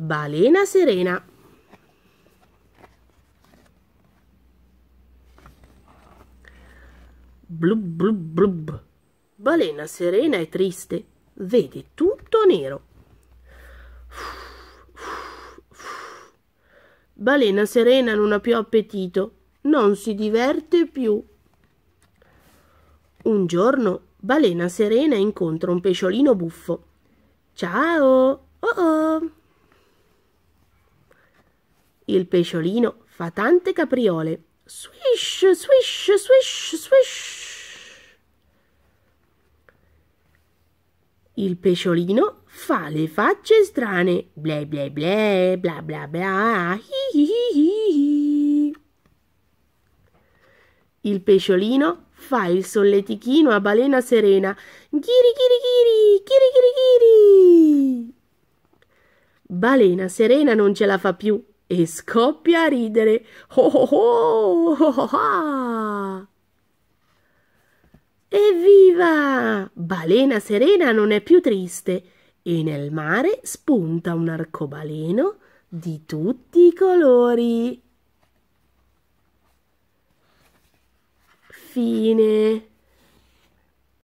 Balena serena. Blub blub blub. Balena serena e triste, vede tutto nero. Balena serena non ha più appetito, non si diverte più. Un giorno Balena serena incontra un pesciolino buffo. Ciao, Il pesciolino fa tante capriole. Swish, swish, swish, swish. Il pesciolino fa le facce strane. Ble ble ble, bla bla bla. Hi, hi, hi, il pesciolino fa il solletichino a balena serena. Ghiri ghiri ghiri, ghiri ghiri ghiri. Balena serena non ce la fa più e scoppia a ridere. Oh oh oh! oh, oh, oh. Evviva! Balena serena non è più triste e nel mare spunta un arcobaleno di tutti i colori. Fine.